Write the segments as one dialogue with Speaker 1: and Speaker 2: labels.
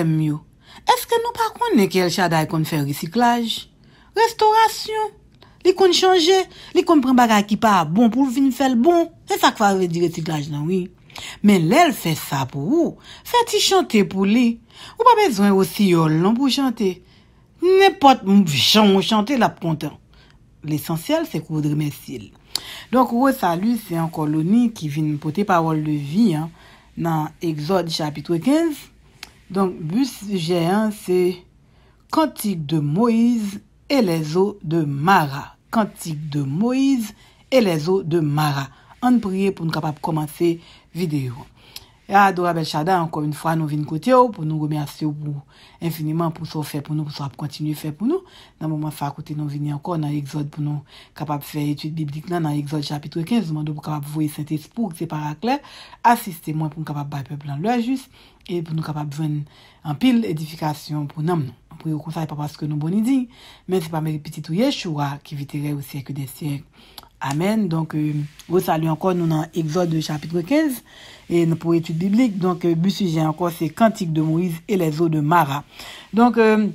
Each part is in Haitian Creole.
Speaker 1: Eske nou pa konen ke el chaday kon fè recyklaj? Restorasyon? Li kon chanje? Li kon pren bagay ki pa bon pou vin fè l bon? Se sa kwa re di recyklaj nan wi? Men lèl fè sa pou ou? Fè ti chante pou li? Ou pa bezwen ou si yol nan pou chante? Nèpot mwen chan mwen chante la pou kontan. L'esensyel se kou vodre mè syel. Donk ou e salu se an koloni ki vin potè parol de vi nan Exodus chapitre 15 Donc, bus géant, 1 c'est Cantique de Moïse et les eaux de Mara. Cantique de Moïse et les eaux de Mara. On prie pour nous pas de commencer vidéo. E a Adora Belchada, ankon yon fwa nou vin kote yo, pou nou gome asyo pou infiniman pou sou fe pou nou, pou sou ap kontinu fe pou nou. Nan mouman fwa akote nou vin yon kon, nan yon exot pou nou kapap fe etude biblik nan, nan yon exot chapitre 15, zou mandou pou kapap voye saintes pou kse para akler, asiste mwen pou nou kapap bay pe blan louajus, e pou nou kapap ven an pil edifikasyon pou nanm nou. Anpou yon konsay pa paske nou boni di, men se pa meri piti tou yeshuwa ki vitere ou seke de seke. Amen, donc euh, vous salue encore nous dans l'exode chapitre 15, et nous pour études bibliques, donc le euh, but sujet encore c'est Cantique de Moïse et les eaux de Marat. Donc euh,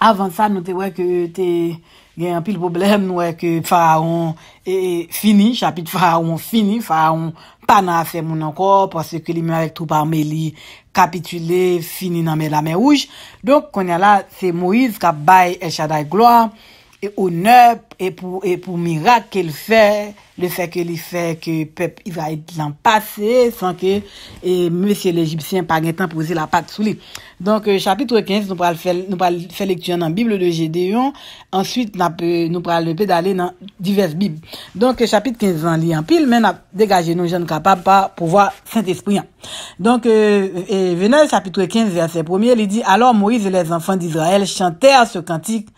Speaker 1: avant ça, nous t'es oué que t'es gagne un pile problème, nous t'es oué que pharaon est fini, chapitre pharaon fini, pharaon pa na afer moun encore, parce que l'imméritou parmé li capitulé, fini nan mè la mè ouj. Donc kon ya la, c'est Moïse ka baye echaday gloire, honneur et pour, et pour miracle qu'il fait, le fait qu'il fait que peuple être l'an passé sans que et monsieur l'Égyptien pas temps poser la patte sous lui. Donc, euh, chapitre 15, nous allons faire, nous lecture dans la Bible de Gédéon. Ensuite, nous allons pédaler dans diverses Bibles. Donc, euh, chapitre 15, en lit en pile, mais nous dégagé nos jeunes capables pour pouvoir Saint-Esprit. Donc, euh, chapitre 15, verset 1er, il dit, alors Moïse et les enfants d'Israël chantèrent ce cantique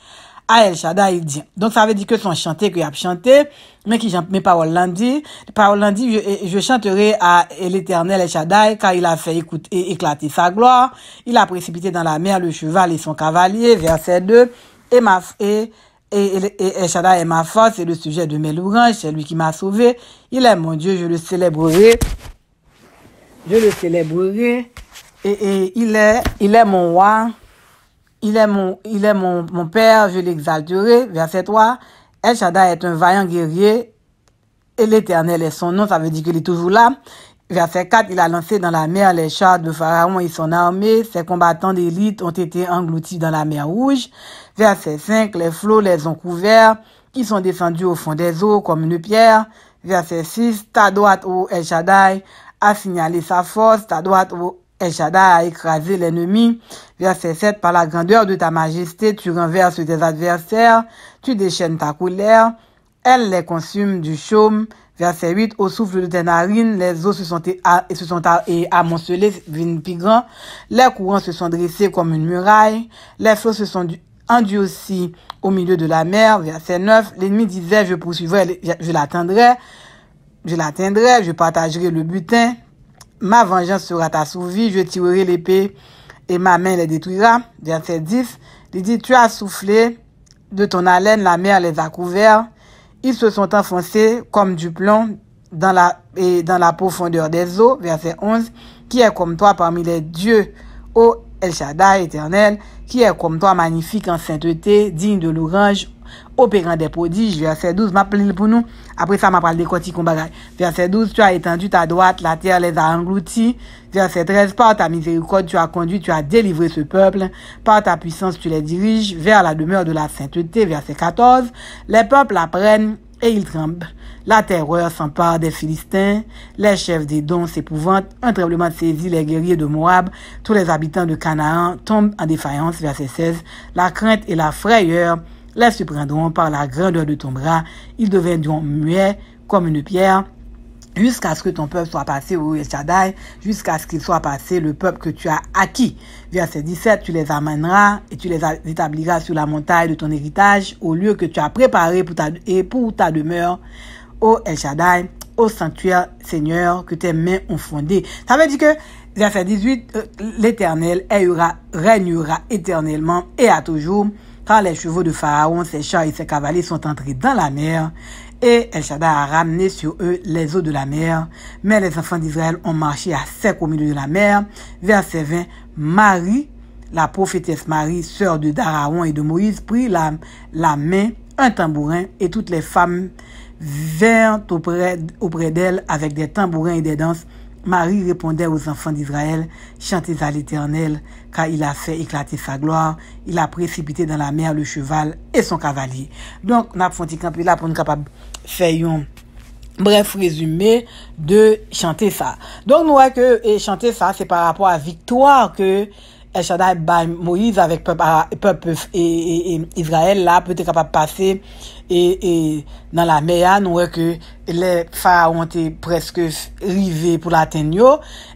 Speaker 1: à El Shaddai dit. Donc ça veut dire que son chanté qu'il a chanté, mais qui mes paroles lundi, paroles lundi, je, je, chanterai à l'Éternel El Shaddai car il a fait écouter, éclater sa gloire, il a précipité dans la mer le cheval et son cavalier, verset 2, et ma et et, Shaddai est ma force, c'est le sujet de mes louanges, c'est lui qui m'a sauvé. Il est mon Dieu, je le célébrerai. Je le célébrerai. Et, il, est, il est mon roi. Il est mon, il mon, père, je l'exalterai. Verset 3. El Shaddai est un vaillant guerrier et l'éternel est son nom. Ça veut dire qu'il est toujours là. Verset 4, il a lancé dans la mer les chars de Pharaon et son armée. Ses combattants d'élite ont été engloutis dans la mer rouge. Verset 5, les flots les ont couverts. Ils sont descendus au fond des eaux comme une pierre. Verset 6, ta droite, ô El Shaddai, a signalé sa force. Ta droite, El a écrasé l'ennemi. Verset 7, par la grandeur de ta majesté, tu renverses tes adversaires, tu déchaînes ta colère, elle les consume du chaume. Verset 8, au souffle de tes narines, les eaux se sont, et se sont et amoncelées, les courants se sont dressés comme une muraille, les flots se sont aussi au milieu de la mer. Verset 9, l'ennemi disait, je poursuivrai, je l'atteindrai, je l'atteindrai, je partagerai le butin. Ma vengeance sera tassouvie, je tirerai l'épée et ma main les détruira. Verset 10, il dit, tu as soufflé de ton haleine, la mer les a couverts. Ils se sont enfoncés comme du plomb dans la, dans la profondeur des eaux. Verset 11, qui est comme toi parmi les dieux, ô El Shaddai éternel, qui est comme toi magnifique en sainteté, digne de l'orange opérant des prodiges. Verset 12, m'a pour nous. Après ça, m'a parlé des Verset 12, tu as étendu ta droite, la terre les a engloutis. Verset 13, par ta miséricorde, tu as conduit, tu as délivré ce peuple. Par ta puissance, tu les diriges vers la demeure de la sainteté. Verset 14, les peuples apprennent et ils tremblent. La terreur s'empare des Philistins, les chefs des dons s'épouvantent, un tremblement saisit les guerriers de Moab, tous les habitants de Canaan tombent en défaillance, verset 16. La crainte et la frayeur les surprendront par la grandeur de ton bras, ils deviendront muets comme une pierre jusqu'à ce que ton peuple soit passé au Shaddai, jusqu'à ce qu'il soit passé le peuple que tu as acquis. Verset 17, tu les amèneras et tu les établiras sur la montagne de ton héritage, au lieu que tu as préparé pour ta, et pour ta demeure, au El au sanctuaire Seigneur que tes mains ont fondé. Ça veut dire que, verset 18, euh, l'Éternel règnera éternellement et à toujours car les chevaux de Pharaon, ses chats et ses cavaliers sont entrés dans la mer, et El a ramené sur eux les eaux de la mer. Mais les enfants d'Israël ont marché à sec au milieu de la mer. Verset 20, Marie, la prophétesse Marie, sœur de Daraon et de Moïse, prit la, la main, un tambourin, et toutes les femmes vinrent auprès, auprès d'elle avec des tambourins et des danses. Marie répondait aux enfants d'Israël, chantez à l'Éternel, car il a fait éclater sa gloire, il a précipité dans la mer le cheval et son cavalier. Donc, on a là pour nous capable faire un bref résumé de chanter ça. Donc, nous voyons que chanter ça, c'est par rapport à victoire que El Shaddai Moïse avec peuple, ah, peuple et, et Israël là peut être capable de passer E, e nan la meya nou wek le fara ou an te preske rive pou la ten yo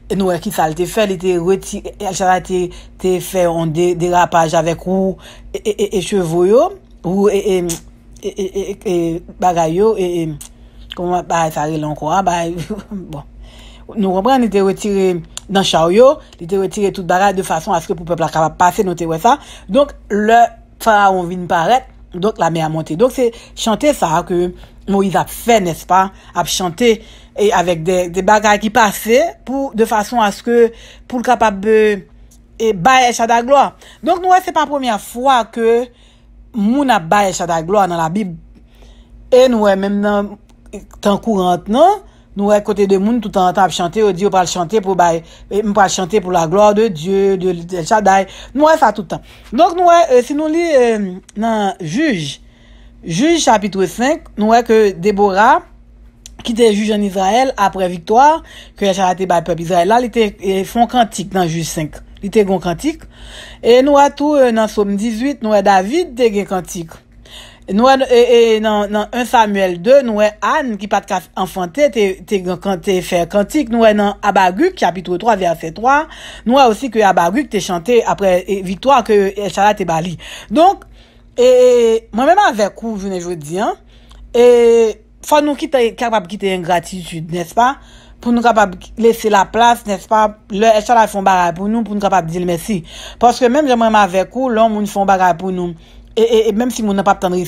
Speaker 1: e nou wek ki sa lte fe lte reti, el chara te fe an derapaj avek ou e, e chevoyo ou e bagay yo e komwa pa sa relankwa bon. nou rempre an lte retire nan charyo, lte retire tout bagay de fason aske pou pepla kaba pase nou te we sa donk le fara ou an vin paret Donk la me a monte. Donk se chante sa ke nou iz ap fe nespa, ap chante e avek de bagay ki pase pou de fason aske pou l kapap be e, baye chada gloa. Donk nou e se pa pwemya fwa ke mou na baye chada gloa nan la bib e nou e menm nan tan kou rent nan. Nou wè kote de moun tout an an tap chante ou di ou pal chante pou bay, e, mou pal chante pou la glor de Diyo, de chaday, nou wè sa tout an. Donk nou wè, e, si nou li e, nan juj, juj chapitou 5, nou wè ke Deborah, ki te juj an Israel apre viktoar, ki a charate bay pep Israel, la li te fon kantik nan juj 5, li te gon kantik. E nou wè tou nan som 18, nou wè David te gen kantik. Nouè nan 1 Samuel 2, nouè euh, Anne ki pat ka enfante te kante fer kantik, nouè nan euh, Abaguk chapitou 3 verset 3, nouè osi euh, ke Abaguk te chante apre vitwa ke Eshala te bali. Donk, mwen mwen mwen vekou vwene jodi an, fwa nou ki te kapap ki te ingratisut, nespa, pou nou kapap lese la plas, nespa, le Eshala fon bagay pou nou pou nou kapap di l mesi. Poske mwen mwen mwen vekou, loun moun fon bagay pou nou. e menm si moun nan pa ptande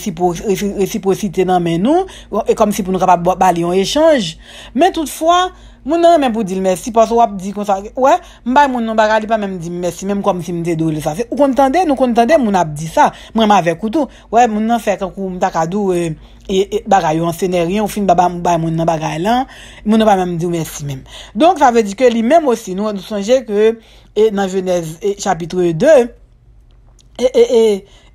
Speaker 1: reciprocite nan men nou, e kom si pou nou ka pa bali yon echange, men toutfwa, moun nan menm pou di l mersi, pas wap di kon sa, wè, mba yon moun nan bagay li pa menm di mersi, menm kom si mwen te dole sa. Ou kon tande, nou kon tande moun ap di sa, mwenman avek koutou, wè, moun nan se kankou mta kadou, e bagay yon seneryon, fin mba moun nan bagay lan, moun nan pa menm di mersi menm. Donk, sa vè di ke li menm osi, nou an nou sonje ke, nan jenèz chapitre 2, e, e, e,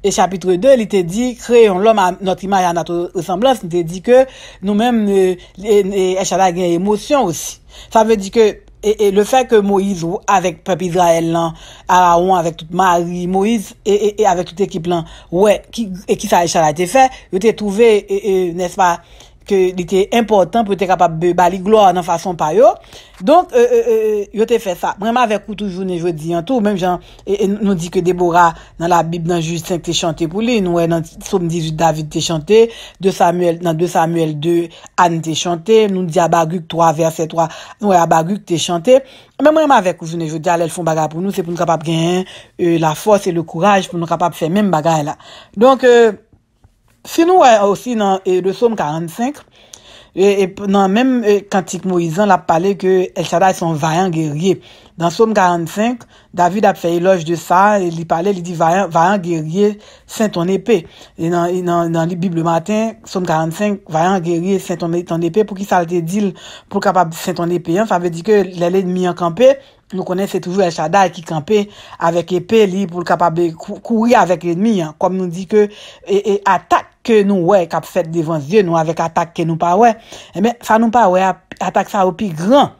Speaker 1: Et chapitre 2, il était dit, créons l'homme à notre image, à notre ressemblance. Il était dit que nous-mêmes, euh, a une émotion aussi. Ça veut dire que et, le fait que Moïse, avec peuple Israël, Aaron, avec toute Marie, Moïse, et, avec toute l'équipe, là, ouais, qui, et qui ça a été fait, il était trouvé, n'est-ce pas, ke li te importan pou te kapap be bali glo anan fason pa yo. Donk, euh, euh, euh, yo te fe sa. Mwen ma vek kou toujounen jodi an tou, menm jan, e, e, nou di ke Deborah nan la Bib nan Jujus 5 te chante pou li, nou we nan Somme 18 David te chante, nan 2 Samuel 2, Anne te chante, nou di Abaguk 3, verset 3, nou we Abaguk te chante. Menm mwen ma vek kou toujounen jodi alèl fon bagay pou nou, se pou nou kapap gen la fos e le kouraj pou nou kapap fe menm bagay la. Donk, yo... Sinou a osi nan, e de Somme 45, e, e nan menm e, Kantik Moisan la pale ke El Shaddai son vayan gerye. Nan Somme 45, David ap fey loj de sa, li pale, li di vayan gerye, senton epè. E nan li Bible Matin, Somme 45, vayan gerye, senton epè, pou ki salte dil pou kapab senton epè. Fave di ke, lè l'edmian kampe, nou kone se toujou El Shaddai ki kampe avèk epè li pou kapab kouri avèk edmian. Kom nou di ke, e atak Que nous, ouais fait fait devant Dieu nous avec attaque que nous pas ouais eh ben, ça nous ça pas pas ça au plus grand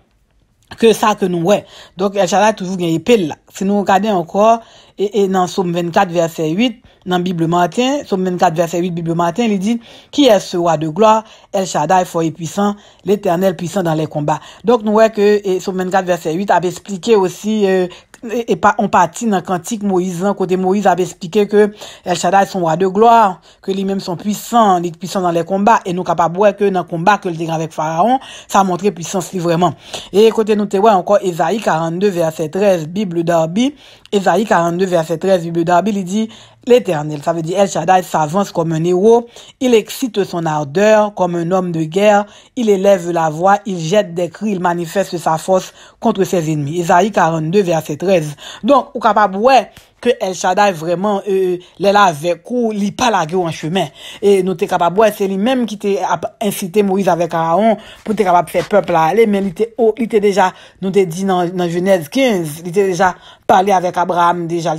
Speaker 1: que ça que nous que nous ouais El Shaddai toujours. Si nous là si nous regardons encore et et Somme 24 verset 8, dans Bible Matin, Somme 24 verset 8 Bible Matin, il dit, « Qui est ce roi de gloire, El Shaddai et puissant, l'Éternel, puissant dans les combats. » donc nous ouais que Somme 24 verset 8 avait expliqué aussi euh, et on partit dans cantique Moïse hein, côté Moïse avait expliqué que El Shaddai son roi de gloire que lui-même sont puissants il est puissant dans les combats et nous capable voir que dans combat que le avec Pharaon ça a montré puissance lui vraiment et côté nous te encore Ésaïe 42 verset 13 Bible d'Arbi Ésaïe 42 verset 13 Bible d'Arbi il dit L'Éternel, ça veut dire El Shaddai s'avance comme un héros, il excite son ardeur comme un homme de guerre, il élève la voix, il jette des cris, il manifeste sa force contre ses ennemis. Isaïe 42, verset 13. Donc, ou capable, ouais, ke El Shaddai vreman e, e, lè la zèkou, lè pa la gyo an chumè. E nou te kapab wè, se li mèm ki te ap incite Moïse avèk a an pou te kapab fè pep la lè, men li te ou, oh, li te deja, nou te di nan Genèse XV, li te deja palè avèk Abraham, deja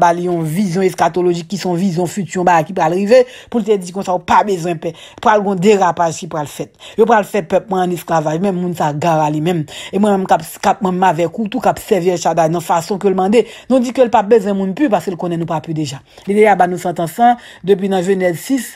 Speaker 1: ba li yon vizyon eskatologik ki son vizyon futyon ba akipa al rive, pou te di kon sa ou pa bezon pe, pou al gon dera pa si pou al fèt. Yo pou al fèt pep mè an eskazaj mèm moun sa gara li mèm. E mèm kap mèm ma vèkou, tou kap se vè El Shaddai nan fason moun pou, paske l konen nou pa pou deja. Li deya ba nou santansan, depi nan jenel 6,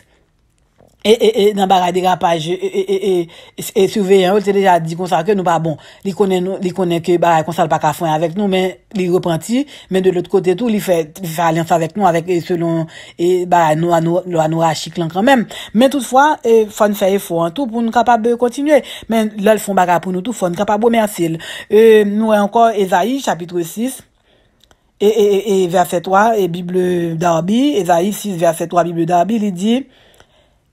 Speaker 1: e, e, e, nan baray degapaj, e, e, e, e souveyen, ou te deja di konsalke nou pa bon. Li konen nou, li konen ke baray konsal pa ka fwen avèk nou, men, li repanti, men de l ot kote tou, li fè, li fè alians avèk nou avèk, e selon, e, baray nou anou, anou anou achik lan kwen men. Men toutfwa, e, fwen fèye fwen tout pou nou kapab bè kontinye. Men, lal fwen baray pou nou tout, fwen kapab bè mersil. E, nou ankon Ezaï, Et, verset 3, et Bible d'Arbi, Esaïe 6, verset 3, Bible d'Arbi, il dit,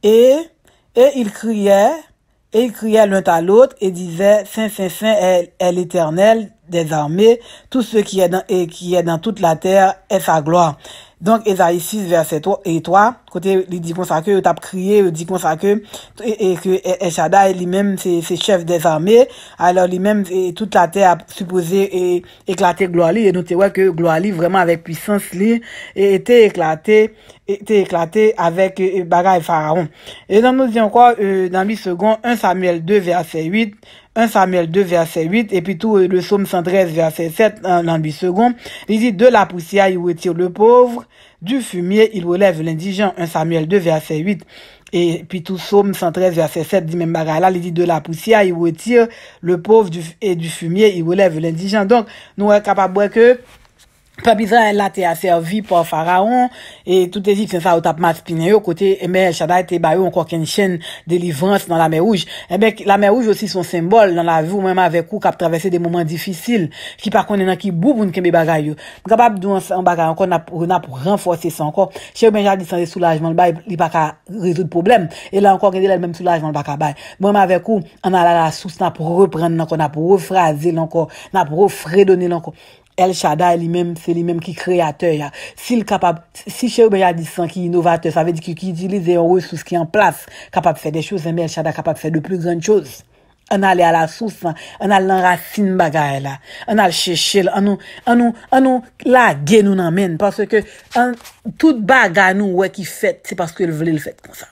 Speaker 1: et, et ils criaient, et ils criaient l'un à l'autre, et disaient, Saint, Saint, Saint est, l'éternel des armées, tout ce qui est dans, et qui est dans toute la terre est sa gloire. Donc, Esaïe 6 verset 3, et 3 côté li ça que tu as crié il dit di et que et que El Shaddai lui-même, chef des alors lui-même, et toute la terre a supposé éclater Gloali. Et nous, tu te que que vraiment avec puissance, puissance, était éclaté, était était éclaté avec et, euh, pharaon bagay et donc nan nou euh, dans le second, 1 Samuel 2 verset 8, 1 Samuel 2, verset 8, et puis tout le psaume 113, verset 7, en 8 secondes, Il dit, de la poussière, il retire le pauvre, du fumier, il relève l'indigent. 1 Samuel 2, verset 8. Et puis tout psaume 113, verset 7, dit même là, il dit de la poussière, il retire le pauvre du, et du fumier, il relève l'indigent. Donc, nous sommes capables que Pabizan eh la te aservi pou faraon, e tout e zip sen sa ou tap mat spine yo, kote Emel Shaday te bayo anko ken chen de livrans nan la merouj. Emek, la merouj osi son sembol nan la vu mwen ma vekou kap travese de mouman difisil, ki pa konen anki bouboun keme bagay yo. Mga bab dou an bagay anko, ou nan pou renfose se anko. Che ou menja di san de soulajman l'bay, li baka rezoud problem, e la anko gen de lè l'mem soulajman l'bakabay. Mwen ma vekou, an ala la souse nan pou repren, nan pou refraze, nan pou refredone l'anko. El Shaddai li menm, se li menm ki kreator ya. Si l kapab, si Cheoube ya di san ki inovator, sa ve di ki ki di li ze yon resous ki yon plas kapab fè de chous, enbe El Shaddai kapab fè de plus zon chous. An alè ala souf, an al nan rasin bagay la. An al chèchèl, an nou, an nou, an nou, la gen nou nan men, parce ke, an, tout bagay nou wè ki fèt, se paske l vle l fèt kon sa.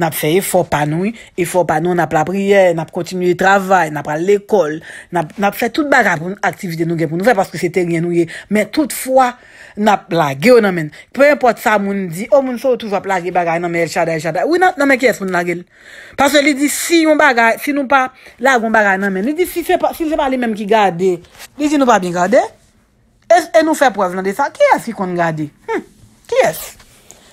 Speaker 1: Nap fè e fòp anou, e fòp anou nap la priè, nap kontinuye travay, nap l'ekol, nap fè tout bagay pou aktivite nou gen pou nou fè paske se te rien nou ye. Non, men tout fwa, nap la ge ou nan men. Pe yon pot sa moun di, o oh, moun sou toujwa plage bagay nan men el chade, el chade. Ou nan non, non, men kyes moun la gel. Paske li di si yon bagay, si nou pa lagon bagay nan men. Li di si se pa li men ki gade, li di nou pa bin gade. E nou fè pov nan de sa, kyes si kon gade? Hmm, kyes.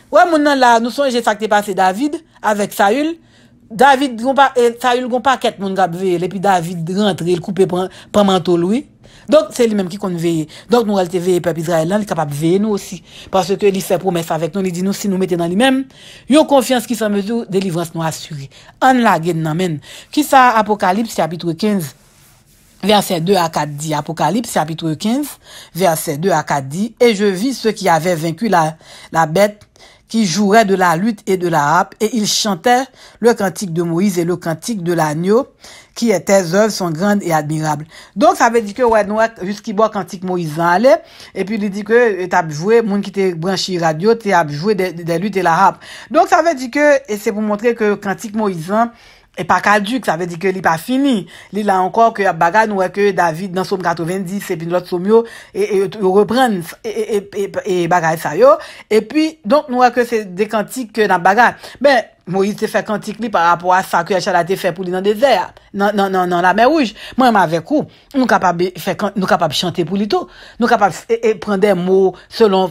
Speaker 1: Ou e moun nan la nou sonje sakte pase David, avèk Saül, eh, Saül goun pa ket moun gap veye, lè pi David rentre, lè koupe pran manto loui, donk se li mèm ki kon veye, donk nou alte veye pep Israelan, li kapap veye nou osi, parce ke li se promes avèk nou, li di nou si nou mette nan li mèm, yon konfians ki sa mezo, de livrans nou asure, an la gen nan men, ki sa Apokalips, apitou e 15, versè 2 akaddi, Apokalips, apitou e 15, versè 2 akaddi, e je vi se ki avè venku la bete, qui jouaient de la lutte et de la harpe, et il chantait le cantique de Moïse et le cantique de l'agneau, qui étaient œuvres sont grandes et admirables. Donc, ça veut dire que, ouais, nous, jusqu'à boit cantique Moïse allait, et puis il dit que, euh, t'as joué, monde qui t'es branché radio, t'as joué des, luttes et la harpe. Donc, ça veut dire que, et c'est pour montrer que cantique Moïse, hein, E pa kalduk, sa ve di ke li pa fini. Li la ankor ke ap bagay nou weke David nan soum 90, epi nou lot soum yo, e, e repren, e, e, e bagay sa yo. E pi, donk nou weke se dekantik ke nan bagay. Ben, Mo yi se fe kantik li par rapor a sa ki a chalate fe pou li nan dezer, nan la merouj. Mwen ma vekou, nou kapab chante pou li tou. Nou kapab prende mou selon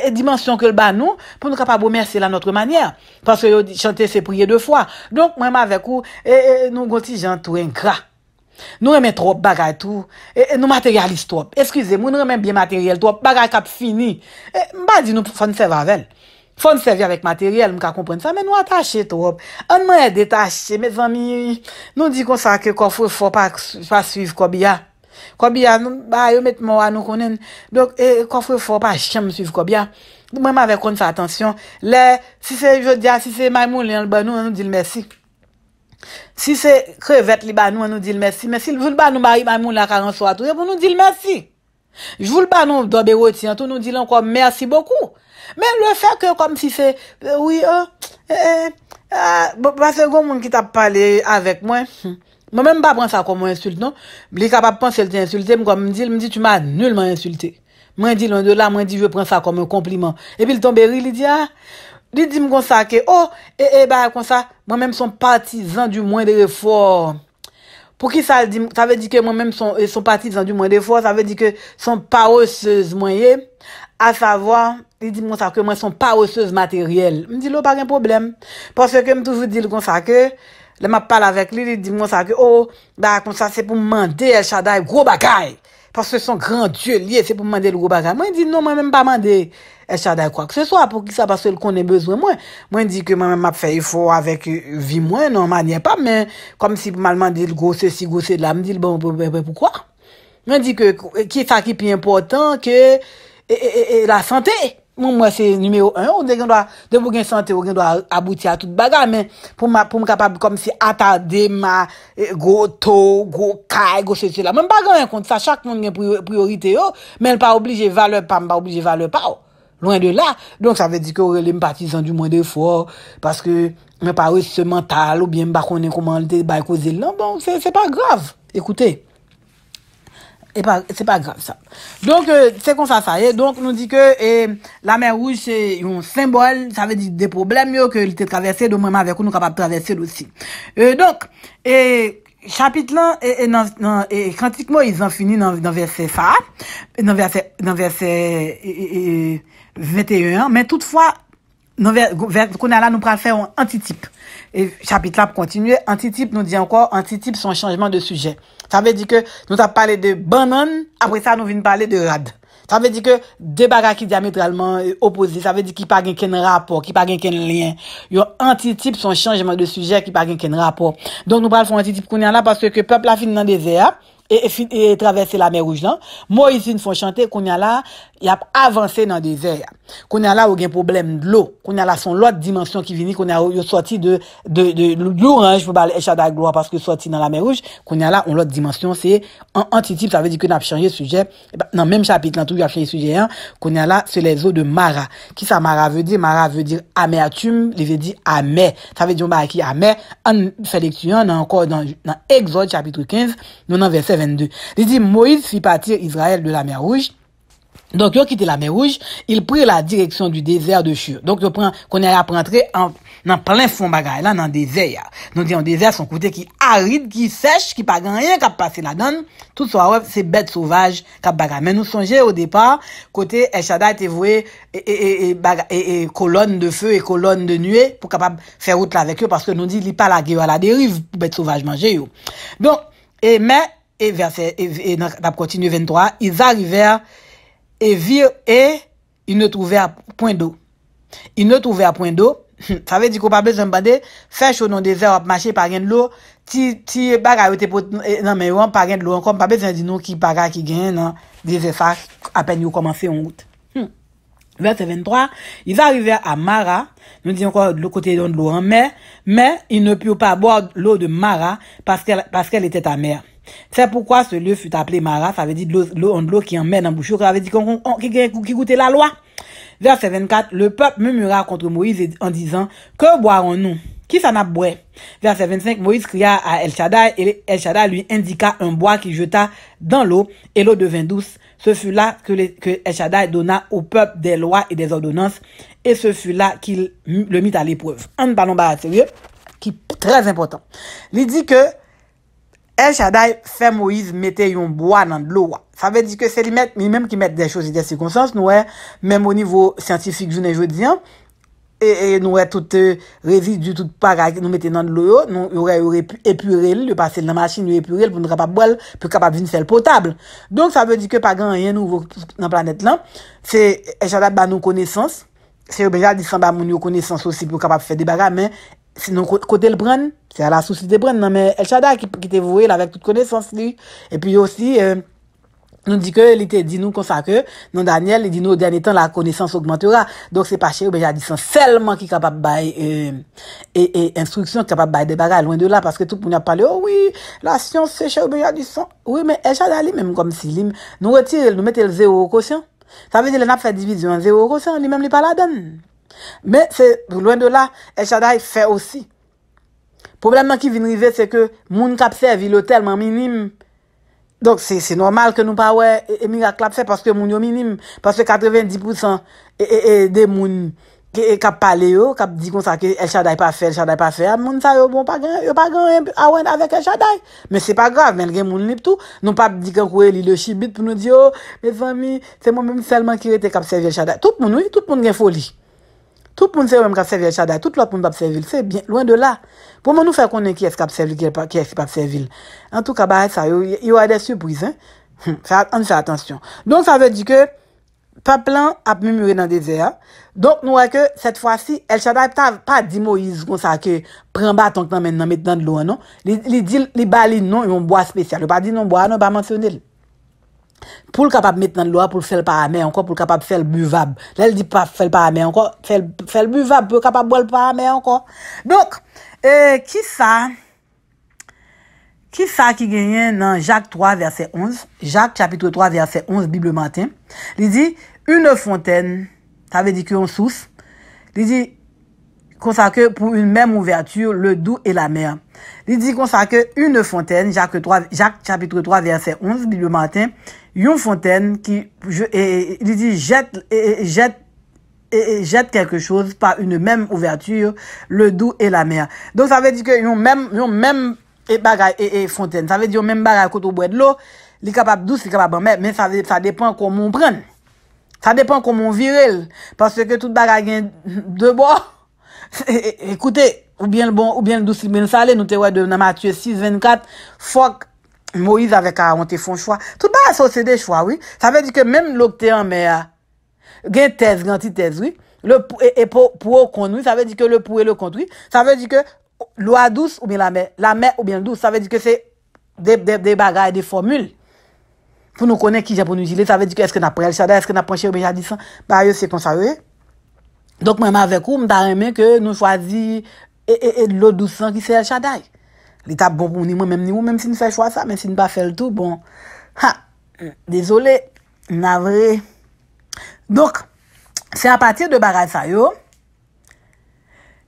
Speaker 1: e dimensyon ke l ban nou, pou nou kapab omerse la notre manyer. Paske yo chante se priye de fwa. Donk, mwen ma vekou, nou gonti jan tou enkra. Nou reme trop bagay tou, nou materialise trop. Eskize mou, nou reme biye materyal trop, bagay kap fini. Bazi nou pou fan se vavel. Fon se vi avèk materyèl, m ka komprenn sa, mè nou atache to op. An mè e detache, mè zan mi, nou di kon sa ke kofre fò pa swif kobya. Kobya nou, ba yo met mò an nou konen, blok, e, kofre fò pa chèm swif kobya. Mè m avè kon sa atensyon. Le, si se, jò dja, si se ma moun lè an lè ba nou, an nou di l'mersi. Si se, krevet li ba nou, an nou di l'mersi. Mè si l'voul ba nou ba yi ma moun la ka an sou atou, an e nou di l'mersi. J voul pa nou dobe woti an tou nou di lan kwa mersi boku. Men le fek konm si se, euh, oui, e, euh, e, euh, e, e, bo, bo, se goun moun ki tap pale avek mwen. Mwen men mba pran sa konm moun insult non. Li ka pa pwans el te insulte mwen konm mdi, mdi tu mwa nul moun insulte. Mwen di lan do la, mwen di jw pran sa konm moun kompliment. E pil ton beri li di ya, ah, li di mwen kon sa ke, oh, e, e, ba, kon sa, mwen men son patizan du mwen de refor mwen. Pou ki sa, sa ve di ke mwen menm son e, pati zan du mwen defo, sa ve di ke son pa ossez mwen ye, a sa vwa, li di mwen sa ke mwen son pa ossez materyel. Mwen di lò pa gen problem, pwase ke mwen toujou di l kon sa ke, lèman pala vek li, li di mwen sa ke, o, oh, ba kon sa se pou mwande el chaday gro bakay, pwase son gran die liye se pou mwande l gro bakay. Mwen di non mwen menm pa mwande. E euh, non, bon, bon, bon, euh, chade a kwa ke se swa, pou ki sa pa sel konen bezwe mwen. Mwen di ke mwen mwen mwen feyifo avèk vi mwen, non mwen nye pa, men, kom si mwen mwen di l go se si go se la, mwen di l bon pou pou pou pou pou kwa. Mwen di ke ki sa ki pi importan, ke la sante. Mwen mwen se nimeyo an, ou de mwen gen sante, ou gen doa abouti a tout bagan, men pou mwen kapab kom si atade ma, go to, go kaj, go se se la. Mwen mwen bagan yon konti sa, chak mwen gen priorite yo, oh. men mwen pa oblije vale pa, mwen pa oblije vale pa yo. Oh. loun de la, donk sa ve di ke, ou lè m patizan du mwen de fò, paske, mè pa wè se mental, ou bè m bako nè kouman lè te, bako zè lè, bon, se pa grav, ekoute, se pa grav sa, donk, euh, se kon sa faye, donk nou di ke, la mè rouch, yon simbol, sa ve di, de problem yo, ke lè te travesse, donk mè m avè kou nou kapap travesse lò si, donk, e, chapit lan, e nan, e kvantik mò, yon fini nan verse sa, nan verse, nan verse, e 21 an, men toutfwa, nou ver, konya la nou pral fè an antitip, e chapit la pou kontinue, antitip nou di anko, antitip son chanjman de suje, sa ve di ke, nou sa pale de banan, apre sa nou vin pale de rad, sa ve di ke, debaga ki diametralman, opozi, sa ve di ki pa gen ken rapor, ki pa gen ken liyen, yo antitip son chanjman de suje, ki pa gen ken rapor, don nou pral fè an antitip konya la, parce ke peop la fin nan desea, e travesse la merouj lan, moi isi nou fè chante konya la, Y ap avanse nan dezer ya. Kounen la ou gen problem l'o. Kounen la son l'ot dimensyon ki vini. Kounen la ou yo sorti de l'oranj. Fou bale Echadagloa. Paske sorti nan la merouj. Kounen la ou l'ot dimensyon se. An antitip. Sa ve di kou nan ap chanye suje. Nan menm chapit. Nan eh tou y ap chanye suje yon. Kounen la se le zo de Mara. Ki sa Mara ve di? Mara ve di Amertum. Le ve di Ame. Sa ve di yon ba ki Ame. An selektuyan nan ekzot chapitre 15. Non nan verse 22. Le di Moïse fi Donk yo ki te la mè rouge, il prie la direksyon du dézèr de chur. Donk yo pren, konè a ap rentre nan plen fon bagay. Lan nan dézè ya. Non di an dézè son koute ki arid, ki sech, ki pa gen rien kap pase la don. Tout sa wèp, se bèd souvaj kap bagay. Men nou sonje yo depa, kote Echada te vwe, e kolon de fè, e kolon de nuè, pou kapap fè route la vek yo, paske non di li pa la geyo a la deriv, pou bèd souvaj manje yo. Donk, e mè, e vè se, e nan kap kontinu 23, E vir e, i nou trouve a poin do. I nou trouve a poin do. Sa ve di ko pa be zan bande, fè chou nou de zè wap mache pa gen lò. Ti baga yo te pot, nan men yon pa gen lò an kom. Pa be zan di nou ki para ki gen nan. De zè sa, apen yon komanse yon gout. Verset 23, i zan rive a Mara, nou di yon kwa lò kote yon lò an men. Men, i nou pyo pa bwa lò de Mara, paske lè tète a mer. C'est pourquoi ce lieu fut appelé Mara, ça veut dire l'eau de l'eau qui emmène en bouche, ça veut dire qu'on qui, qui goûtait la loi. Verset 24, le peuple murmura contre Moïse en disant, que boirons-nous Qui s'en a boit Verset 25, Moïse cria à El Shaddai et El Shaddai lui indiqua un bois qu'il jeta dans l'eau et l'eau devint douce. Ce fut là que, El Shaddai donna au peuple des lois et des ordonnances et ce fut là qu'il le mit à l'épreuve. Un ballon sérieux qui est très important. Il dit que El chaday, fè Moïse mette yon bwa nan lo wa. Sa ve di ke se li mette, mi mèm ki mette de chos et de sikonsans, nou wè, mèm ou nivou scientifik joun et joudian, e, e nou wè tout euh, rezidu, tout parak, nou mette nan lo yo, nou yon wè yon epuril, yon pasel nan machin, yon epuril, pou nou rapap bole, pou kapap vin sel potable. Don sa ve di ke pa gan yon nou vò nan planet lan, se el chaday ban nou konesans, se yon beja disan ban moun yon konesans osi pou kapap fè debara, men, Se nou kote l pran, se la souci de pran nan, men El Shadda ki te vwe, l avek tout konesans li. E pi osi, nou di ke li te di nou konsa ke, nan Daniel, li di nou au dene tan la konesans augmentera. Donk se pa che ou beja di san, selman ki kapap baye instruksyon, kapap baye debaray, lwen de la. Euh, Paske tout moun ap pale, oh oui, la syans se che ou beja di san. Oui, men El Shadda li, men mwen kom si li nou retire, nou mette l zero kosyan. Sa vezi l en ap fè divizyon, zero kosyan, li menm li pa la dene. Men, louen do la, El Shaddai fe osi. Probleman ki vin rize se ke moun kap servi lo telman minim. Donk se normal ke nou pa we emiga klap se paske moun yo minim. Paske 90% de moun kap pale yo, kap di kon sa ke El Shaddai pa fe, El Shaddai pa fe. Ah, moun sa yo bon pa gen, yo pa gen, awen avèk El Shaddai. Men se pa grav, men gen moun liptou. Nou pap di kan kouye li le chibit pou nou di yo, oh, men fami, se moun moun selman ki rete kap servi El Shaddai. Tout moun, tout moun gen foli. Tout moun se wèm kapsèvi El Shaddai, tout lòt moun papsèvil, se bien, lwen de la. Pouman nou fè konen ki esk kapsèvil, ki esk kapsèvil. En tout kaba, e sa, yo a de sürpriz, an fè atensyon. Don, sa vè di ke, pa plan ap moumure nan desea. Don, nou wè ke, set fwa si, El Shaddai ptav pa di Moïse kon sa ke premba tonk nan men nan met nan dlouan, non? Li bali, non, yon bo a spesyal. Yo pa di, non, bo a nan, ba mansyonil. pou l kapap met nan lo a pou l fèl pa a mè ankon, pou l kapap fèl buvab. Lè l di pa fèl pa a mè ankon, fèl buvab pou l kapap bo l pa a mè ankon. Donk, e, ki sa, ki sa ki genyen nan Jacques 3, verset 11, Jacques chapitre 3, verset 11, Bible Matin, li di, une fontaine, ta ve di ki yon sous, li di, consacré pour une même ouverture, le doux et la mer. Il dit consacré une fontaine, Jacques, 3, Jacques chapitre 3 verset 11, Bible matin, une fontaine qui, il dit jette, et, jette et, jette quelque chose par une même ouverture, le doux et la mer. Donc ça veut dire que une même une même et bagaille, et, fontaine. Ça veut dire une même côté au bois de l'eau, Les capable douce, est capable mer, mais ça ça dépend comment on prend. Ça dépend comment on vire parce que toute bagaille est de bois Ekoute, eh, eh, oubyen l bon, oubyen l dou si ben sale, nou te wè dè nan Matthew 6, 24, fok, Moïse avè ka a ontè fon chwa. Tout ba asosè de chwa, oui. Sa vè di ke mèm l okte an mè a gen tez, gen ti tez, oui. E pou ou kon, oui. Sa vè di ke le pou e le kont, oui. Sa vè di ke l ou a dou, oubyen la mè. La mè, oubyen l dou. Sa vè di ke se de bagay, de formule. Pou nou konè ki japon nou jilè. Sa vè di ke eske napon el chada, eske napon chè oube jadisan. Ba yo se kon sa wè. Donk mwen mwen vekou mwen ta remen ke nou chwazi e e e lout dou san ki se el chaday. Li ta bon bon ni mwen menm ni mwen menm si nou fè chwa sa menm si nou pa fè l tout bon. Ha, dezolé, mwen avre. Donk, se apati de bagaj sayo,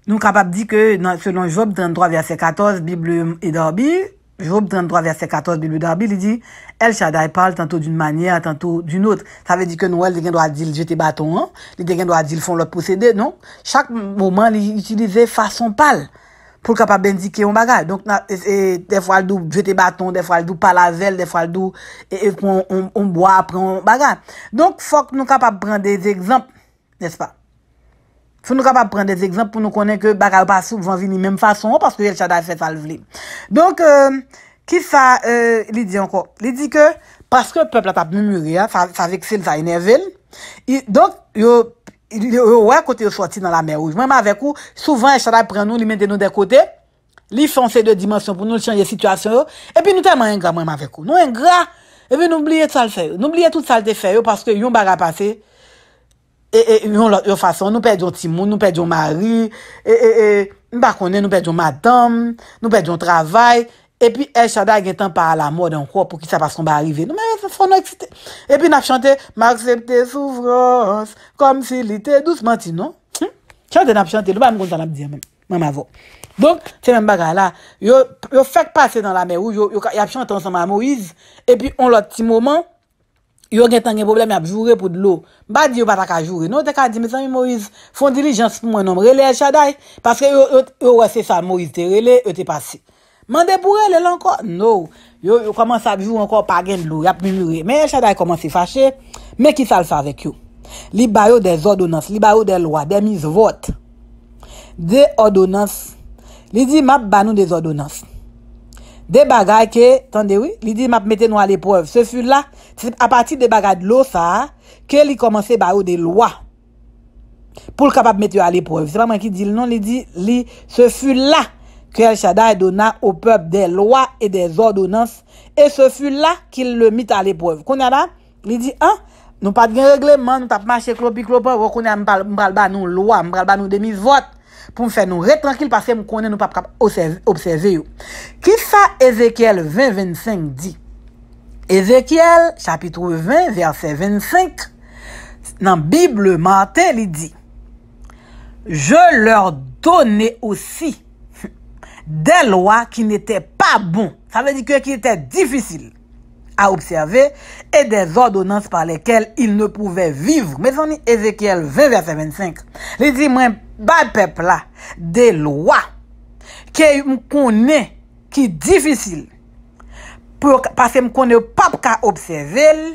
Speaker 1: nou kapap di ke selon Job 33 verset 14 Biblioum edorbi, Job 33 verset 14 bilou Dabi li di, El Shaddai parle tantou d'une manye, tantou d'une autre. Sa ve di ke nou el, de gen do adil jete baton an, de gen do adil fon lop posede, non? Chak mouman li utilize fason pal, pou kapap bendike yon bagay. Donk defo al dou jete baton, defo al dou pal azel, defo al dou yon bo apre yon bagay. Donk fok nou kapap pren de exemple, nespa? Fou nou kapap pren dez ekzamp pou nou konen ke baga ou pa sou pou van vi ni menm fason ou, paske ou yel chaday fè sal vli. Donk, euh, ki sa euh, li di anko? Li di ke, paske peple tap nou mure, sa ah, vek sil zay nevel, donk, yon wè kote ou sorti nan la merouj. Mwen ma vek ou, souvan yel chaday pren nou, li mète nou de kote, li fon se dè dimensyon pou nou chanye situasyon ou, epi nou teman yon gra mwen ma vek ou. Nou yon gra, epi nou oubliye tout sal te fè ou, paske yon baga passe, E, e, yo fason nou pedyon timon, nou pedyon mari, e, nou pedyon madame, nou pedyon travay, epi el chada gen tan pa la mode anko pou ki sa pas kon ba arrive. Nou mwen se fon nou eksite. Epi nap chante, maksepte souvranse, kom si lite, dousman ti nou. Hm? Chante nap chante, nou ba mwen kontan ap diya men, mwen mavo. Donk, se men baga la, yo fek pase dan la me ou, yo ap chante ansan mwen amouiz, epi on lot ti mouman. Yo gen tangen problem yap jure pou dlou. Ba di yo batak a jure. Non te ka di, metan mi Moriz, fondili jans pou mwen nomre le, echaday. Paske yo wese sa Moriz te rele, yo te pase. Mande pou rele lanko? Non. Yo yo komanse ap jure anko, ap agen dlou, yap mimire. Men, echaday komanse fache. Men ki sal sa vekyo? Li bayo de zordonans, li bayo de lwa, de miz vot. De zordonans. Li di map banou de zordonans. De bagay ke, tande oui, li di map mette nou al epowev. Se ful la, a pati de bagay de lo sa, ke li komanse ba ou de lwa pou l kapap mette ou al epowev. Se pa mwen ki di l non, li di, se ful la ke El Shaddai donna ou pep de lwa e de zordonans. E se ful la ki l le mite al epowev. Konye la, li di, an, nou pati gen regleman, nou tap mache klopi klopo, wakounye an mbralba nou lwa, mbralba nou demis vot. pou m fè nou re trankil pasè m konè nou pap kap obsè zè yo. Ki sa Ezekiel 20-25 di? Ezekiel chapitrou 20 versè 25 nan Bible martè li di je lèr donè osi de lwa ki netè pa bon. Sa vè di kè ki netè difisil a obsè zè e de zò donans pa lekel il ne pouvè viv. Mè soni Ezekiel 20 versè 25 li di mwen Bay pepla de lwa ke yon m konen ki difisil pase m konen yo pap ka obsevel,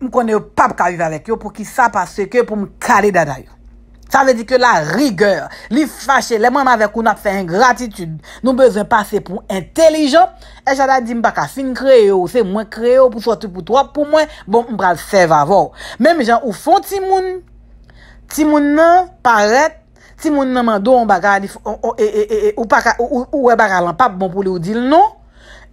Speaker 1: m konen yo pap ka yon vek yo pou ki sa pase ke pou m kalida dayo. Sa ve di ke la riger, li fache leman avek ou nap se ingratitude nou bezan pase pou intelijon e chada di m baka sin kreyo se mwen kreyo pou sou tu pou to ap pou mwen bon m bral serve avon. Men mi jan ou fon timoun timoun nan paret Ti moun nanman dou an baga li e, e, e, ou e baga lanpap bon pou li ou dil nou.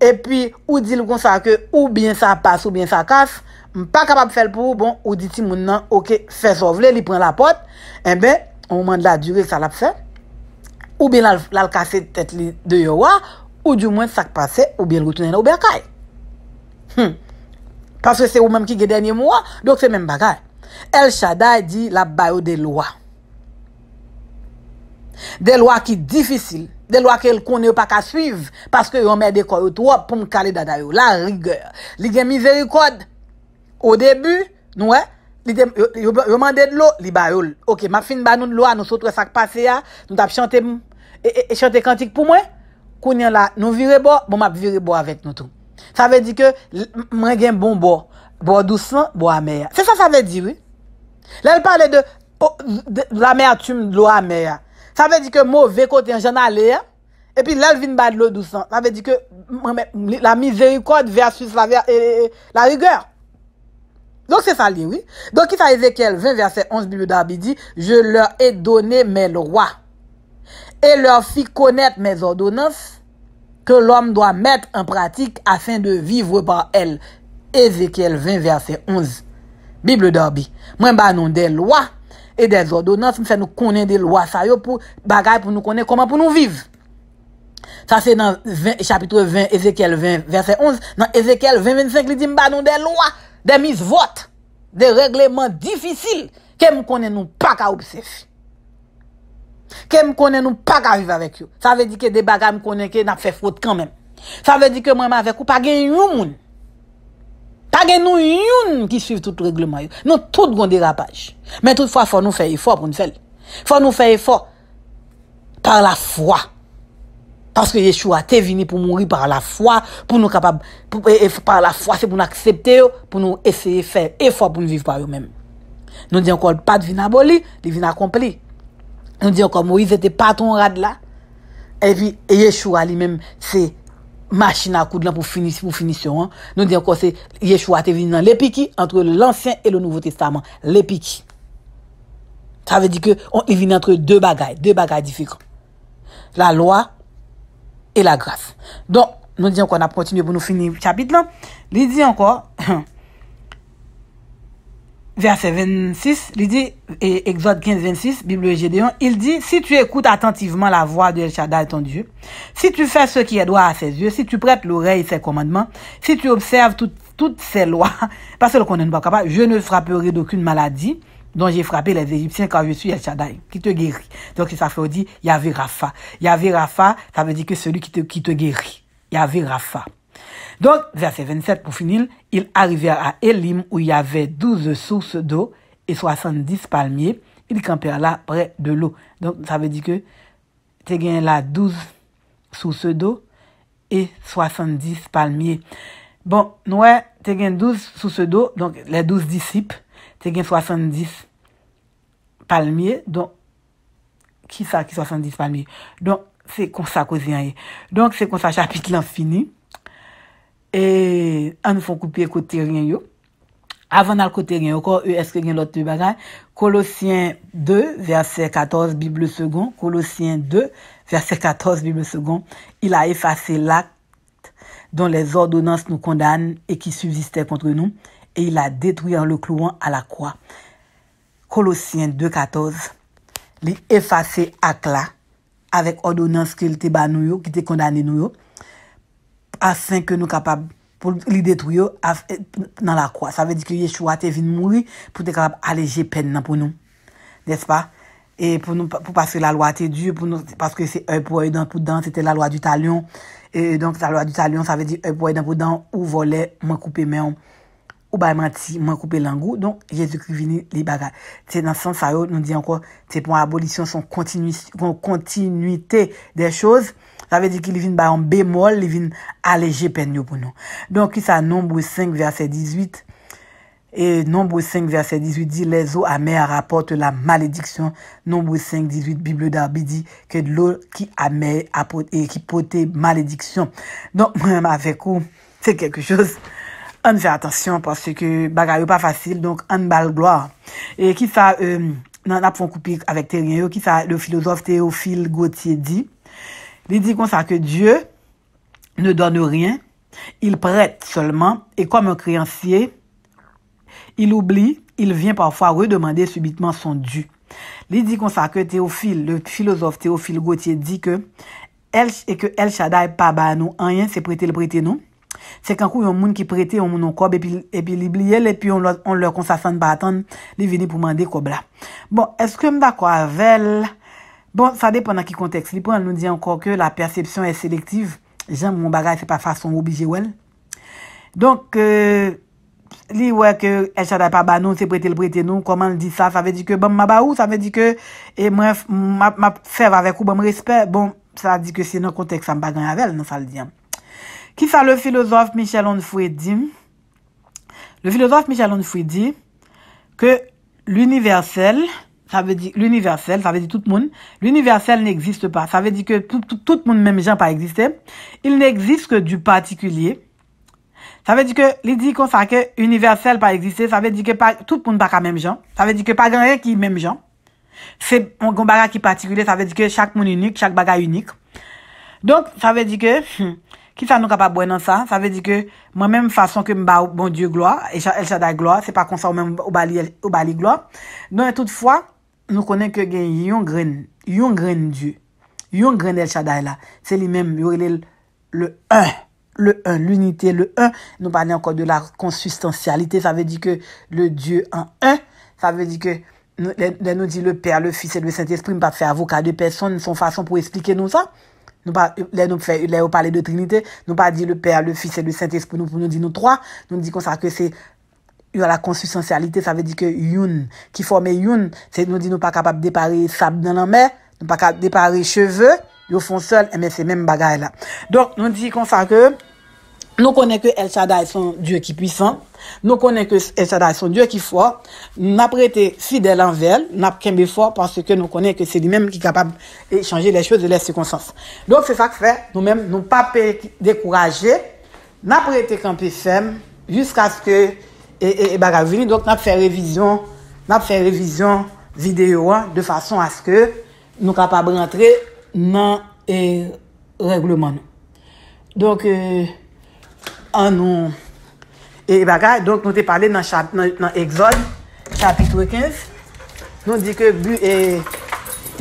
Speaker 1: E pi ou dil kon sa ke ou bien sa apas ou bien sa akas. M pa kapap fel pou ou bon ou di ti moun nan ok fesov le li pren la pot. E ben, an moun mand la dure sal apse. Ou bien lal kase tet li de yo wa. Ou di ou mwen sak pase ou bien goutounen la hmm. ou ben akay. Paswe se ou menm ki gedenye mou wa. Dok se menm bagay. El chaday di la bayo de lo wa. De lwa ki difisil, de lwa ke l konye pa ka suiv Paske yon mè de korot wop pou m kalè dadayou La rigèr Li gen mizerikod Ou debu, nouè Yon mandè d'lo, li bayoul Ok, map fin banoun lwa, nou sotre sak pase ya Nou tap chante kantik pou mwen Kounyen la, nou vire bo Bon map vire bo avèk nou tou Sa vè di ke, mwen gen bon bo Bo dousman, bo amè ya Se sa sa vè di wè Lè yon pale de oh, La mè atum lwa amè ya Sa ve di ke mou ve kote yon jan aleye. E pi lal vin bad lou dou san. Sa ve di ke la mizerikote versus la rigueur. Donk se sa li. Donk ki sa Ezekiel 20 verset 11 Bibliotabie di. Je lor e donne men lorwa. E lor fi konet men zordonans. Ke lom doa met en pratik asen de vivwe par el. Ezekiel 20 verset 11 Bibliotabie. Mwen banon den lorwa. E de zodo nan se mse nou konen de lwa sa yo bagay pou nou konen koman pou nou viv. Sa se nan chapitre 20, Ezekiel 20, verse 11. Nan Ezekiel 20, 25 li di mba nou de lwa, de misvote, de regleman difisil. Ke m m'm konen nou pa ka oubsefi. Ke m m'm konen nou pa ka viv avek yo. Sa ve di ke de bagay m m'm konen ke na fe fote kanmen. Sa ve di ke mwen ma vekou pa gen yon moun. Page nou youn ki suiv tout regleman yo. Nou tout gon derapaj. Men tout fwa fwa nou fe e fwa pou nou fel. Fwa nou fe e fwa par la fwa. Tanske Yeshua te vini pou mouri par la fwa. E, e, par la fwa se pou nou aksepte yo. Pou nou eseye fe e fwa pou nou viv par yo men. Nou diyon kon pat vina boli, li vina kompli. Nou diyon kon mouri zete paton rad la. E Yeshua li men se... machine à coudre pour finir pour finition hein. nous disons encore c'est Yeshua est venu dans l'épique entre l'ancien et le nouveau testament L'épique. ça veut dire que on est venu entre deux bagailles deux bagailles différentes la loi et la grâce donc nous disons qu'on a continué pour nous finir le chapitre là il dit encore verset 26, il dit, et Exode 15, 26, Bible de Gédéon, il dit, si tu écoutes attentivement la voix de El Shaddai, ton Dieu, si tu fais ce qui est droit à ses yeux, si tu prêtes l'oreille ses commandements, si tu observes toutes, toutes ses lois, parce qu'on n'est pas capable, je ne frapperai d'aucune maladie dont j'ai frappé les Égyptiens quand je suis El Shaddai, qui te guérit. Donc ça fait dit Yahvé Rafa, Yahvé Rafa, ça veut dire que celui qui te, qui te guérit. Yahvé Rafa. Donc, verset 27, pour finir, ils arrivèrent à Elim où il y avait 12 sources d'eau et 70 palmiers. Ils campèrent là près de l'eau. Donc, ça veut dire que tu gagné là 12 sources d'eau et 70 palmiers. Bon, nous, tu as 12 sources d'eau, donc les 12 disciples, tu as 70 palmiers. Donc, qui ça qui 70 palmiers? Donc, c'est comme ça qu'on Donc, c'est comme ça chapitre l'infini. E an nou fon koupi e kote rin yo. Avan al kote rin yo, ko e eske rin lote yon bagay, Kolosyen 2, verset 14, Bible second, Kolosyen 2, verset 14, Bible second, il a efase l'ak don les ordonnans nou kondan e ki subjiste kontre nou, e il a detwyan le kloan ala kwa. Kolosyen 2, 14, li efase ak la, avek ordonnans ki te ban nou yo, ki te kondan nou yo, Asen ke nou kapab pou li detouyo nan la kwa. Sa ve di ki Yeshua te vin moui pou te kapab aleje pen nan pou nou. Despa? E pou paske la loa te du, pou paske se e pou e dan pou dan, se te la loa du talyon. E donk la loa du talyon, sa ve di e pou e dan pou dan, ou vole, mwen koupe men. Ou ba e manti, mwen koupe langou. Donk, Jezu krivini li bagay. Te nan san sa yo, nou di anko, te pou an abolisyon son kontinuité de chouz, Sa ve di ki li vin ba yon bemol, li vin aleje pen yo pou nou. Don ki sa nombou 5 verset 18. E nombou 5 verset 18 di euh, non, le zo ame a rapote la malediksyon. Nombou 5 verset 18 Bibliou Darby di ke dlou ki ame apote e ki pote malediksyon. Don mwen ame avekou, se kek kechose, an fe atensyon. Pase ke bagay yo pa fasil, don an bal gloa. E ki sa nan ap fon koupi avek teri yo, ki sa le filozof teri yo Phil Gauthier di. Li di kon sa ke Dieu ne donne rien, il prête seulement, et comme un créancier, il oublie, il vient parfois redemander subitement son dû. Li di kon sa ke Théophile, le philosophe Théophile Gauthier, di ke el chadaye pa ba nou, anyen se prête le prête nou, se kan kou yon moun ki prête, yon moun nou kob, epi li bli el, epi yon lò kon sa san pa atan, li vini pou mande kob la. Bon, eske m da kwa vel... Bon, sa depon nan ki konteks. Li pou an nou di ankon ke la persepsyon e selektiv. Jem, moun bagay se pa fason oubiji wèl. Donk, euh, li wè ke el chaday pa ba nou, se prete le prete nou. Koman di sa, sa ve di ke bom maba ou, sa ve di ke e mwen ma fèv avè kou bom respè. Bon, sa di ke si nan konteks an bagay avèl, nan sa li di an. Ki sa le filozof Michel-Anne Foué di? Le filozof Michel-Anne Foué di ke l'universel ça veut dire l'universel, ça veut dire tout le monde. L'universel n'existe pas. Ça veut dire que tout, le monde, même gens, pas exister. Il n'existe que du particulier. Ça veut dire que, il dit comme ça que universel pas exister, ça veut dire que pas, tout le monde pas même gens. Ça veut dire que pas grand qui même gens. C'est un bagage qui particulier, ça veut dire que chaque monde unique, chaque bagage unique. Donc, ça veut dire que, hmm, qui ça nous capable de dans ça? Ça veut dire que, moi-même, façon que mon bon Dieu, gloire, et El Shaddai gloire, c'est pas comme ça, même, au bali, au bali gloire. Donc, toutefois, nous connaissons que gen une un une graine un une El Shaddai là, c'est le 1, le 1, l'unité, le 1, nous parlons encore de la consubstantialité, ça veut dire que le Dieu en 1, ça veut dire que, nous nous dit le Père, le Fils et le Saint-Esprit, ne pas faire avocat de personne, son façon pour expliquer pour ça nous pas là nous fait les ou de Trinité, nous pas dit le Père, le Fils et le Saint-Esprit, nous nous dit nous trois, nous nous di que c'est a la consustancialité, ça veut dire que yun, qui forme yun, c'est nous dit nous pas capable de déparer sable dans la mer, nous pas capable de déparer cheveux, le font seul, et eh mais c'est même bagaille là. Donc, nous dit comme ça que, nous connaissons que El Shaddai son Dieu qui puissant, nous connaissons que El Shaddai son Dieu qui fort, nous avons été fidèles envers elle, nous avons fort parce que nous connaissons que c'est lui-même qui est capable de changer les choses et les circonstances. Donc, c'est ça que fait, nous-mêmes, nous ne pas découragés, nous pas été jusqu'à ce que, E baga vini, dok nap fè revizyon, nap fè revizyon videyo an, de fason aske, nou kapab rentre nan e regloman. Donk, an euh, nou, e baga, donk nou te pale nan Exode, chapitwe 15, nou di ke bu,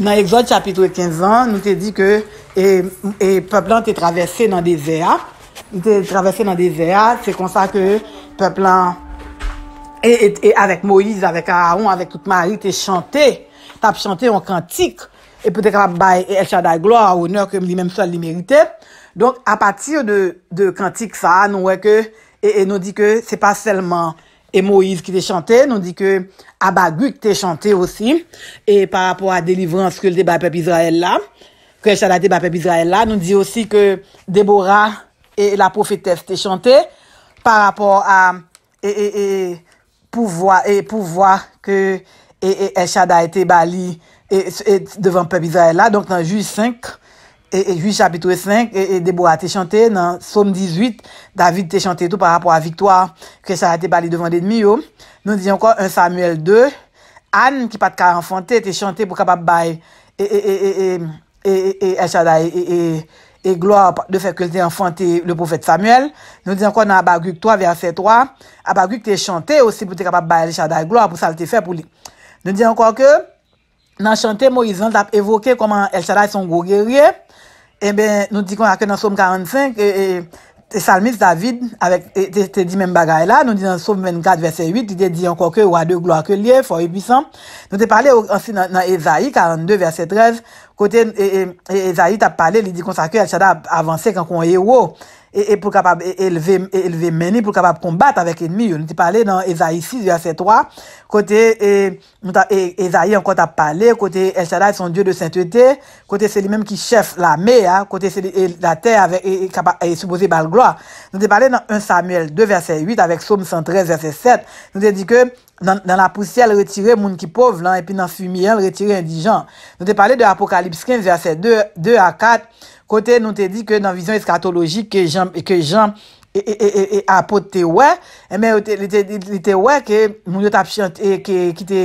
Speaker 1: nan Exode chapitwe 15 an, nou te di ke, e peplan te travesse nan de zea, te travesse nan de zea, se konsa ke peplan, E, e, e avèk Moïse, avèk Haron, avèk tout Marie te chante, tap chante an kantik, e pwede kap ap bay El Shaddai glo, an honer kem li menm sol li merite. Donk ap atir de kantik sa, nou wèk e, e nou di ke se pa selman e Moïse ki te chante, nou di ke Abagouk te chante osi, e par apor a delivran skul te bay pep Israel la, ke El Shaddai te bay pep Israel la, nou di osi ke Deborah e la profete te chante, par apor a... pou vwa e pou vwa ke Echaday e, e te bali e, devant pep Izayla, donk nan Juj 5, Ejuj chapitou 5, e Deboa te chante nan Somme 18, David te chante tout par rapport a Victoire, ke Echaday te bali devant denmi yo, nou di ankon 1 Samuel 2, Anne ki pat ka enfante te chante pou kapap bay Echaday e Echaday, E gloa de fek ke te enfante le profet Samuel. Nou di ankon nan Abaguk 3, verset 3. Abaguk te chante osi pou te kapap baye El Shaddai gloa pou sa te fek pou li. Nou di ankon ke nan chante Moizan tap evoke koman El Shaddai son gogerye. E ben nou di kon akon nan Somme 45. Salmis David te di men bagay la. Nou di nan Somme 24, verset 8. Ti te di ankon ke wade gloa ke liye, foye pwisan. Nou te pale ansi nan Ezayi 42, verset 13. Nou te pale ansi nan Ezayi 42, verset 13. kote Ezaït e, e, ap pale li di konsakwe al chada avanse kan konye wò et, et pour capable élever élever mener pour capable combattre avec ennemi on t'a parlé dans Esaïe 6 verset 3 côté et Ésaïe encore t'a parlé côté El Shaddai son dieu de sainteté côté c'est lui-même qui chef mer hein côté c'est la terre avec et, et, supposé bal gloire nous t'a parlé dans 1 Samuel 2 verset 8 avec Psaume 113 verset 7 nous t'a dit que dans, dans la poussière retirer monde qui pauvre là hein, et puis dans fumier hein, retirer indigent nous t'a parlé de Apocalypse 15 verset 2 2 à 4 Kote nou te di ke nan vizyon eskatologik ke jan apote te wè, e men li te wè ki te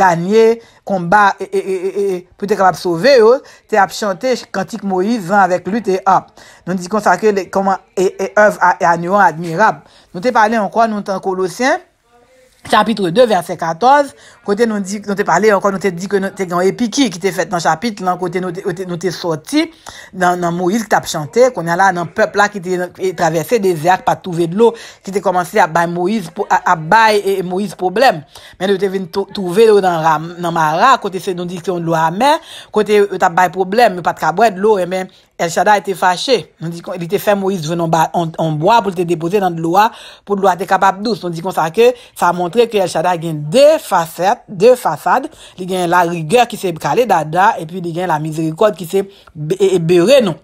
Speaker 1: ganyè, kombat, e pwete kwa apsove yo, te apchantè kantik Moïse van avèk lout e ap. Nou di konsakè le koman e ev anyo an admirab. Nou te palè an kwa nou tan kolosyen, Sapitre 2 verset 14, kote nou te pale, nou te di ke nou te gen epiki ki te fet nan sapitre, nou te sorti nan Moïse ki te ap chante, kon ya la nan pep la ki te travesse de zerk pa te touve de lò, ki te komanse a bay Moïse problem. Men nou te ven touve nou nan Marra, kote se nou di ki yon de lò a men, kote ta bay problem, pat kabwè de lò e men. El Shaddai était fâché. On dit qu'il était fait Moïse venant en, bois pour le déposer dans le loi, pour le loi être capable douce. On dit qu'on ça que ça a montré que El Shaddai a deux facettes, deux façades. Il a la rigueur qui s'est calé dada, et puis il a la miséricorde qui s'est beurrée, non.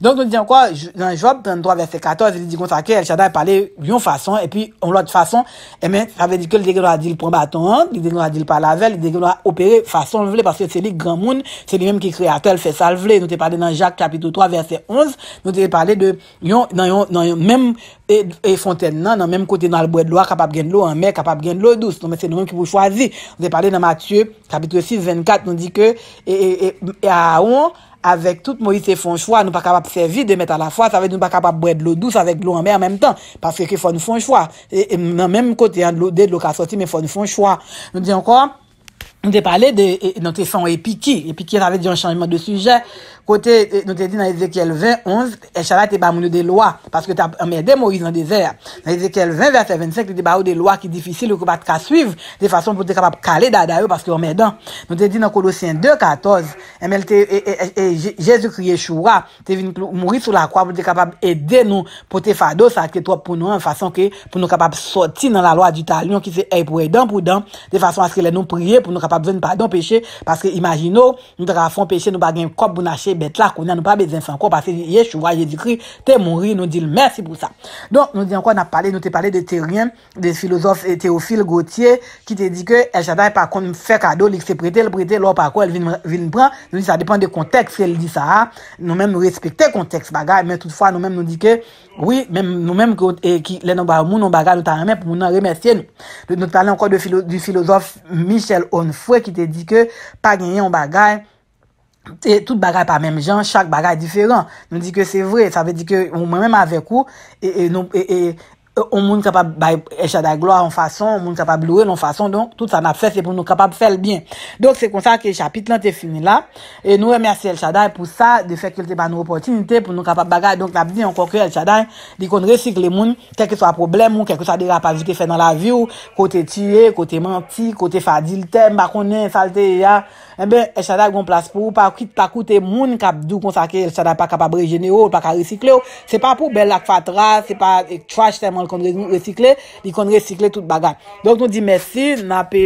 Speaker 1: Donc, on dit encore, dans Job 33, verset 14, il dit qu'on ça que El Shaddai parlait d'une façon, et puis, en l'autre façon, et bien, ça veut dire que le dégueu a dit le prend bâton, il le dégueu a dit le par la veille, le dégueu a opéré façon le parce que c'est lui grand monde, c'est lui-même qui créateur, fait ça le Nous t'es parlé dans Jacques chapitre 3, verset 11, nou te se pale de yon, nan yon, nan yon, nan yon mem e fonten nan, nan mem kote nan alboued lwa kapap gen l'o an mer, kapap gen l'o douz nou men se nou men ki pou chwazi, nou se pale nan Matthew kapitou 6, 24, nou di ke e, e, e, e, e, a ouan avek tout Moïse fon chwa, nou pa kapap servi de met a la fwa, sa ve di nou pa kapap boued l'o douz avek l'o an mer a mem tan, paske ki fon fon chwa, e, e, nan mem kote de l'o ka soti, men fon fon chwa nou di anko, nou te pale de nou te son Epiki, Epiki anve di an chanj Pote eh, nou te di nan Ezekiel 20, 11, Echadat te ba mounou de loa, paske ta mède Moïse nan dezer. Nan Ezekiel 20, verset 25, te di ba ou de loa ki difisil, ou ki bat ka suiv, de fason pou te kapap kale dada yo, paske yo mèden. Nou te di nan Kolosien 2, 14, jesu kriye chouwa, te vin mouri sou la kwa, pou te kapap ede nou, pou te fado sa ke to pou nou, en fason ke pou nou kapap soti nan la loa di talyon, ki se e pou edan pou dan, de fason aske le nou priye, pou nou kapap zon pa don peche, paske imagino, be tla konen nou pa be zin san kon, pase ye chouwa, ye di kri, te mounri, nou di l mersi pou sa. Don, nou di ankon na pale, nou te pale de teryen, de filozof eteofil Gautier, ki te di ke, el chaday pa kon fè kado, lik se prete, l prete lor pa kon, el vin pran, nou di sa depan de konteks, el di sa ha, nou men mou respekte konteks bagay, men toutfwa nou men mou di ke, oui, nou men mou nou bagay, nou ta remen pou moun an remersye nou. Nou tale ankon de filozof Michel Honfoué, ki te di ke, pa genye an bagay, Et tout bagay pa mèm jan, chak bagay diferant, nou di ke se vre, sa ve di ke ou mèm avèk ou, et ou moun kapab bay El Shaday gloy an fason, ou moun kapab louè an fason, donc tout sa nap fè, se pou nou kapab fè l'byen. Donc se kon sa ke chapit lan te fini la, et nou remersi El Shaday pou sa, de fè kèl te pa nou opportunite, pou nou kapab bagay, donc nap di an kòkè El Shaday, di kon resik le moun, kèk ke so a problem ou kèk ke sa de rapazi te fè nan la zi ou, kote tiye, kote manti, kote fadil tem, bakonè, salte e ya, E eh chada yon plas pou, pa kou te moun kap dou konsake, e chada pa kapab rejene ou, pa ka resikle ou. Se pa pou belak fatra, se pa e trash teman kon resikle, di kon resikle tout bagan. Donk nou di mersi, na pe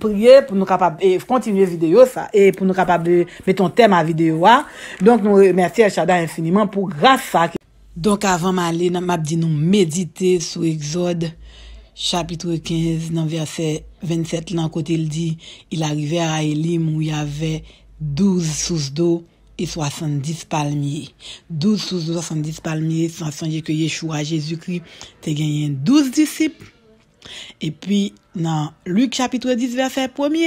Speaker 1: priye pou nou kapab, e kontinye videyo sa, e pou nou kapab de meton teman videyo wa. Donk nou remersi e chada infiniman pou grasa. Donk avan male, na map di nou medite sou exode. Chapitre 15, nan verset 27, nan kote il di, il arrivè a Elim ou y avè 12 sous d'eau et 70 palmiers. 12 sous d'eau et 70 palmiers, nan sonje ke Yechoua, Jezoukri, te genyen 12 disip. E pi nan Luke, chapitre 10, verset 1,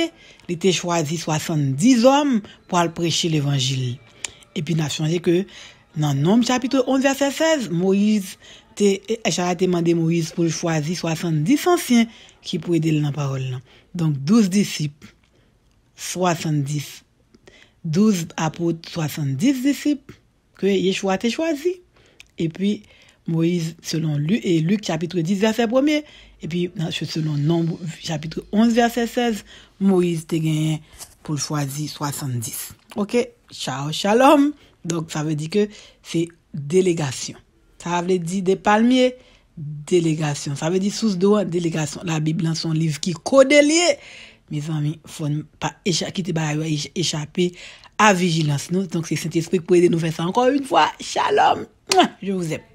Speaker 1: li te chwazi 70 om pou al prechi l'Evangil. E pi nan sonje ke nan Nom, chapitre 11, verset 16, Moïse, J'ai demandé Moïse pour choisir 70 anciens qui pouvaient être la parole parole. Donc, 12 disciples, 70, 12 apôtres, 70 disciples. Que Yeshua te choisi. Et puis, Moïse selon Luc, et chapitre 10 verset 1 et puis selon Nombre chapitre 11 verset 16, Moïse te gagné pour choisir 70. Ok, ciao, shalom. Donc, ça veut dire que c'est délégation. Sa avle di de palmiye, delegasyon. Sa avle di sous doan, delegasyon. La bib lan son liv ki kode liye. Me zanmi, foun pa echa, kite ba yoy echape a vigilans nou. Donk se Saint-Esprit pou ede nou fè sa ankon yon fwa. Shalom. Je vous aime.